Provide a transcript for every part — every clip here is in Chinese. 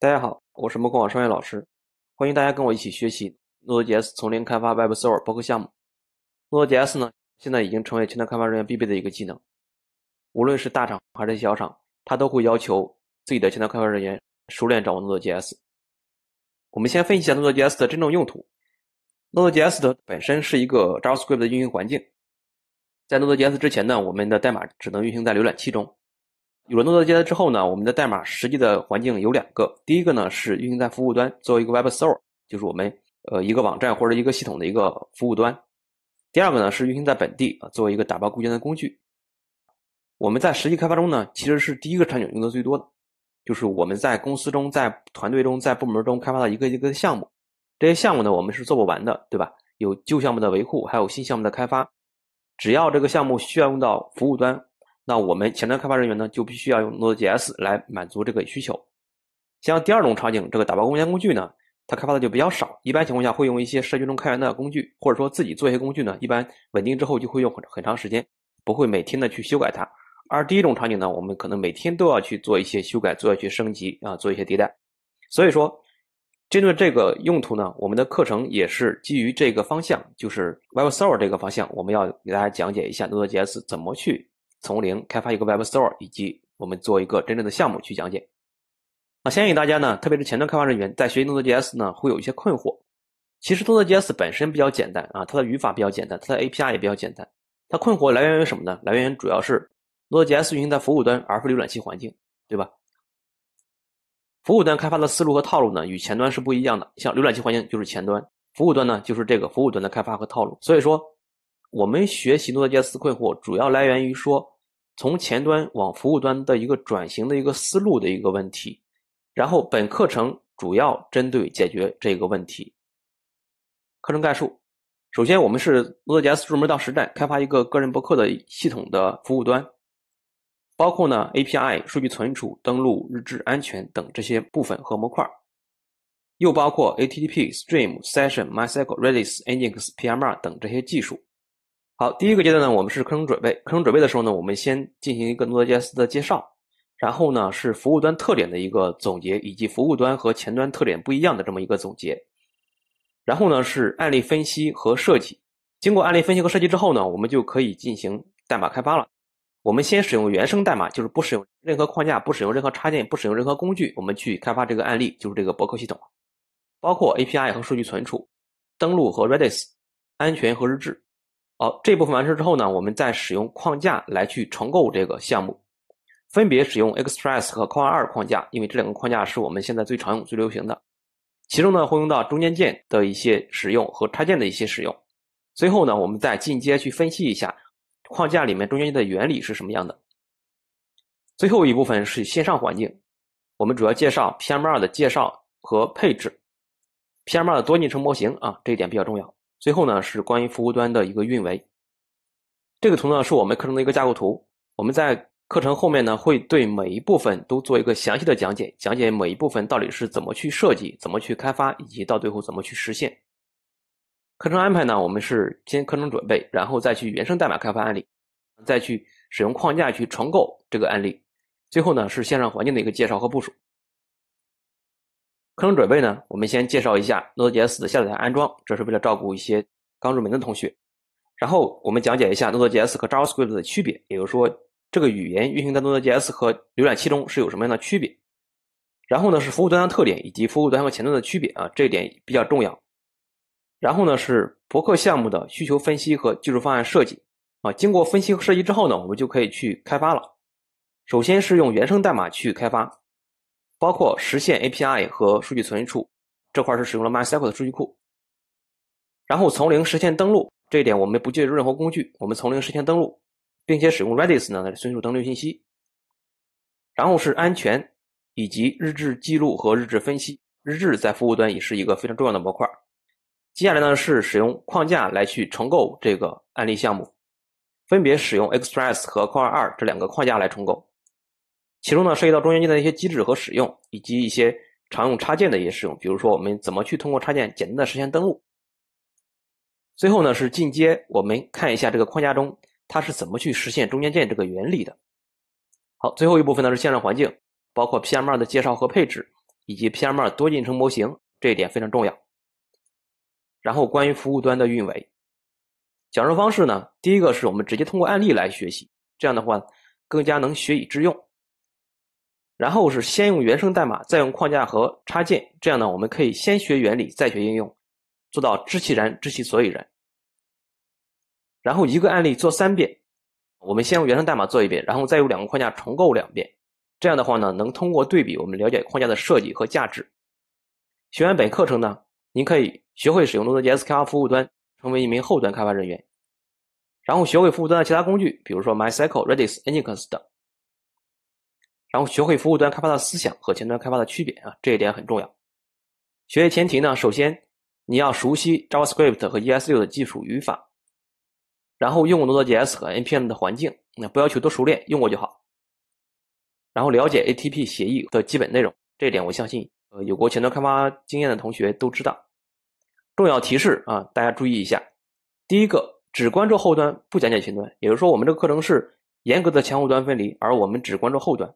大家好，我是木广网商业老师，欢迎大家跟我一起学习 Node.js 从零开发 Web Server 包括项目。Node.js 呢，现在已经成为前端开发人员必备的一个技能，无论是大厂还是小厂，它都会要求自己的前端开发人员熟练掌握 Node.js。我们先分析一下 Node.js 的真正用途。Node.js 的本身是一个 JavaScript 的运行环境，在 Node.js 之前呢，我们的代码只能运行在浏览器中。有轮动的接段之后呢，我们的代码实际的环境有两个。第一个呢是运行在服务端，作为一个 Web Server，就是我们呃一个网站或者一个系统的一个服务端。第二个呢是运行在本地作为一个打包固件的工具。我们在实际开发中呢，其实是第一个场景用的最多的，就是我们在公司中、在团队中、在部门中开发的一个一个项目。这些项目呢，我们是做不完的，对吧？有旧项目的维护，还有新项目的开发。只要这个项目需要用到服务端。那我们前端开发人员呢，就必须要用 Node.js 来满足这个需求。像第二种场景，这个打包工间工具呢，它开发的就比较少，一般情况下会用一些社区中开源的工具，或者说自己做一些工具呢，一般稳定之后就会用很很长时间，不会每天的去修改它。而第一种场景呢，我们可能每天都要去做一些修改，做要去升级啊，做一些迭代。所以说，针对这个用途呢，我们的课程也是基于这个方向，就是 Web Server 这个方向，我们要给大家讲解一下 Node.js 怎么去。从零开发一个 Web Store，以及我们做一个真正的项目去讲解。啊，相信大家呢，特别是前端开发人员，在学习 Node.js 呢，会有一些困惑。其实 Node.js 本身比较简单啊，它的语法比较简单，它的 API 也比较简单。它困惑来源于什么呢？来源于主要是 Node.js 运行在服务端，而非浏览器环境，对吧？服务端开发的思路和套路呢，与前端是不一样的。像浏览器环境就是前端，服务端呢，就是这个服务端的开发和套路。所以说。我们学习诺德 d 斯 j s 困惑主要来源于说从前端往服务端的一个转型的一个思路的一个问题，然后本课程主要针对解决这个问题。课程概述：首先，我们是诺德 d 斯 j s 入门到实战，开发一个个人博客的系统的服务端，包括呢 API、数据存储、登录、日志、安全等这些部分和模块，又包括 HTTP、Stream、Session、MySQL、Redis、i n x p m r 等这些技术。好，第一个阶段呢，我们是课程准备。课程准备的时候呢，我们先进行一个 Node.js 的介绍，然后呢是服务端特点的一个总结，以及服务端和前端特点不一样的这么一个总结。然后呢是案例分析和设计。经过案例分析和设计之后呢，我们就可以进行代码开发了。我们先使用原生代码，就是不使用任何框架，不使用任何插件，不使用任何工具，我们去开发这个案例，就是这个博客系统，包括 API 和数据存储、登录和 Redis、安全和日志。好，这部分完事之后呢，我们再使用框架来去重构这个项目，分别使用 Express 和 Core 2框架，因为这两个框架是我们现在最常用、最流行的。其中呢，会用到中间件的一些使用和插件的一些使用。最后呢，我们再进阶去分析一下框架里面中间件的原理是什么样的。最后一部分是线上环境，我们主要介绍 PM2 的介绍和配置，PM2 的多进程模型啊，这一点比较重要。最后呢，是关于服务端的一个运维。这个图呢，是我们课程的一个架构图。我们在课程后面呢，会对每一部分都做一个详细的讲解，讲解每一部分到底是怎么去设计、怎么去开发，以及到最后怎么去实现。课程安排呢，我们是先课程准备，然后再去原生代码开发案例，再去使用框架去重构这个案例，最后呢，是线上环境的一个介绍和部署。课程准备呢，我们先介绍一下 Node.js 的下载安装，这是为了照顾一些刚入门的同学。然后我们讲解一下 Node.js 和 JavaScript 的区别，也就是说这个语言运行在 Node.js 和浏览器中是有什么样的区别。然后呢是服务端的特点以及服务端和前端的区别啊，这一点比较重要。然后呢是博客项目的需求分析和技术方案设计啊，经过分析和设计之后呢，我们就可以去开发了。首先是用原生代码去开发。包括实现 API 和数据存储这块是使用了 MySQL 的数据库，然后从零实现登录这一点我们不借助任何工具，我们从零实现登录，并且使用 Redis 呢来存储登录信息。然后是安全以及日志记录和日志分析，日志在服务端也是一个非常重要的模块。接下来呢是使用框架来去重构这个案例项目，分别使用 Express 和 Core 二这两个框架来重构。其中呢，涉及到中间件的一些机制和使用，以及一些常用插件的一些使用。比如说，我们怎么去通过插件简单的实现登录。最后呢，是进阶，我们看一下这个框架中它是怎么去实现中间件这个原理的。好，最后一部分呢是线上环境，包括 PM2 的介绍和配置，以及 PM2 多进程模型，这一点非常重要。然后关于服务端的运维，讲述方式呢，第一个是我们直接通过案例来学习，这样的话更加能学以致用。然后是先用原生代码，再用框架和插件。这样呢，我们可以先学原理，再学应用，做到知其然，知其所以然。然后一个案例做三遍，我们先用原生代码做一遍，然后再用两个框架重构两遍。这样的话呢，能通过对比，我们了解框架的设计和价值。学完本课程呢，您可以学会使用 Node.js、Kafka 服务端，成为一名后端开发人员。然后学会服务端的其他工具，比如说 MySQL、Redis、i n g l n x 等。然后学会服务端开发的思想和前端开发的区别啊，这一点很重要。学习前提呢，首先你要熟悉 JavaScript 和 ES6 的技术语法，然后用过 Node.js 和 npm 的环境，那不要求多熟练，用过就好。然后了解 ATP 协议的基本内容，这一点我相信，呃，有过前端开发经验的同学都知道。重要提示啊，大家注意一下，第一个只关注后端，不讲解前端，也就是说，我们这个课程是严格的前后端分离，而我们只关注后端。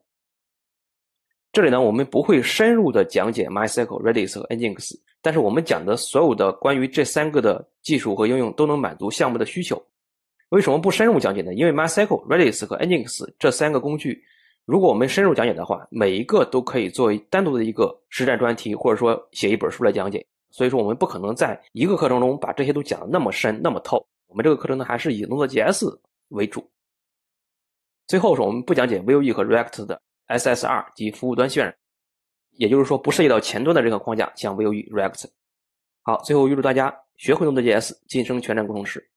这里呢，我们不会深入的讲解 MySQL、Redis 和 i n g i n x 但是我们讲的所有的关于这三个的技术和应用都能满足项目的需求。为什么不深入讲解呢？因为 MySQL、Redis 和 i n g i n x 这三个工具，如果我们深入讲解的话，每一个都可以作为单独的一个实战专题，或者说写一本书来讲解。所以说我们不可能在一个课程中把这些都讲的那么深那么透。我们这个课程呢，还是以 Node.js 为主。最后是我们不讲解 Vue 和 React 的。SSR 及服务端渲染，也就是说不涉及到前端的任何框架，像 Vue、React。好，最后预祝大家学会 Node.js，晋升全站工程师。